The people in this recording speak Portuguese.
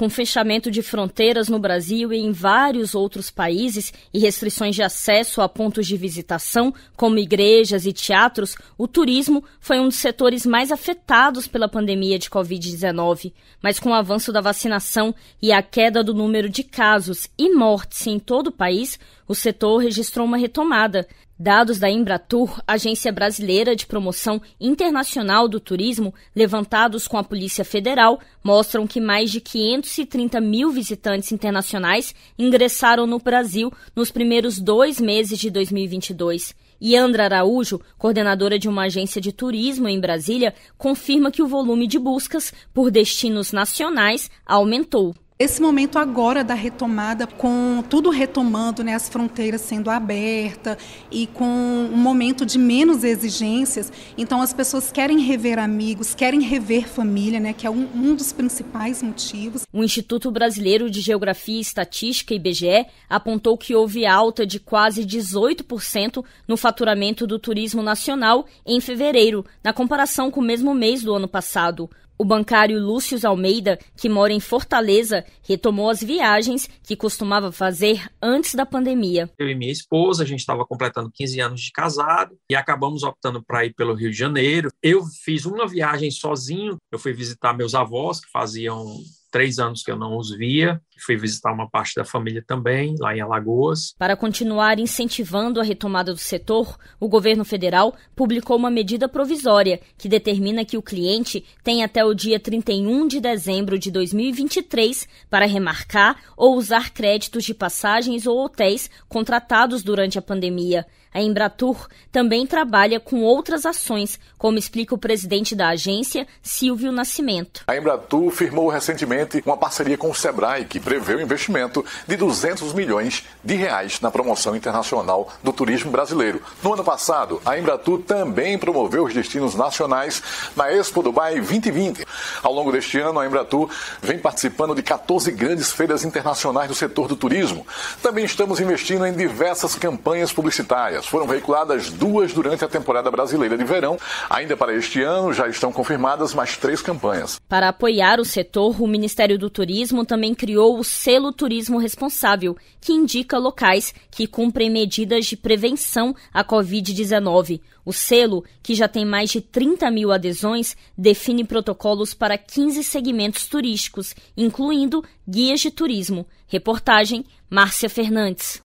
com fechamento de fronteiras no Brasil e em vários outros países e restrições de acesso a pontos de visitação, como igrejas e teatros, o turismo foi um dos setores mais afetados pela pandemia de Covid-19. Mas com o avanço da vacinação e a queda do número de casos e mortes em todo o país, o setor registrou uma retomada. Dados da Embratur, Agência Brasileira de Promoção Internacional do Turismo, levantados com a Polícia Federal, mostram que mais de 530 mil visitantes internacionais ingressaram no Brasil nos primeiros dois meses de 2022. Yandra Araújo, coordenadora de uma agência de turismo em Brasília, confirma que o volume de buscas por destinos nacionais aumentou esse momento agora da retomada, com tudo retomando, né, as fronteiras sendo abertas e com um momento de menos exigências, então as pessoas querem rever amigos, querem rever família, né, que é um, um dos principais motivos. O Instituto Brasileiro de Geografia e Estatística, IBGE, apontou que houve alta de quase 18% no faturamento do turismo nacional em fevereiro, na comparação com o mesmo mês do ano passado. O bancário Lúcio Almeida, que mora em Fortaleza, retomou as viagens que costumava fazer antes da pandemia. Eu e minha esposa, a gente estava completando 15 anos de casado e acabamos optando para ir pelo Rio de Janeiro. Eu fiz uma viagem sozinho, eu fui visitar meus avós que faziam três anos que eu não os via. Fui visitar uma parte da família também, lá em Alagoas. Para continuar incentivando a retomada do setor, o governo federal publicou uma medida provisória que determina que o cliente tem até o dia 31 de dezembro de 2023 para remarcar ou usar créditos de passagens ou hotéis contratados durante a pandemia. A Embratur também trabalha com outras ações, como explica o presidente da agência, Silvio Nascimento. A Embratur firmou recentemente uma parceria com o Sebrae, que prevê o investimento de 200 milhões de reais na promoção internacional do turismo brasileiro. No ano passado, a Embratur também promoveu os destinos nacionais na Expo Dubai 2020. Ao longo deste ano, a Embratur vem participando de 14 grandes feiras internacionais do setor do turismo. Também estamos investindo em diversas campanhas publicitárias. Foram veiculadas duas durante a temporada brasileira de verão. Ainda para este ano já estão confirmadas mais três campanhas. Para apoiar o setor, o Ministério do Turismo também criou o Selo Turismo Responsável, que indica locais que cumprem medidas de prevenção à Covid-19. O selo, que já tem mais de 30 mil adesões, define protocolos para 15 segmentos turísticos, incluindo guias de turismo. Reportagem Márcia Fernandes.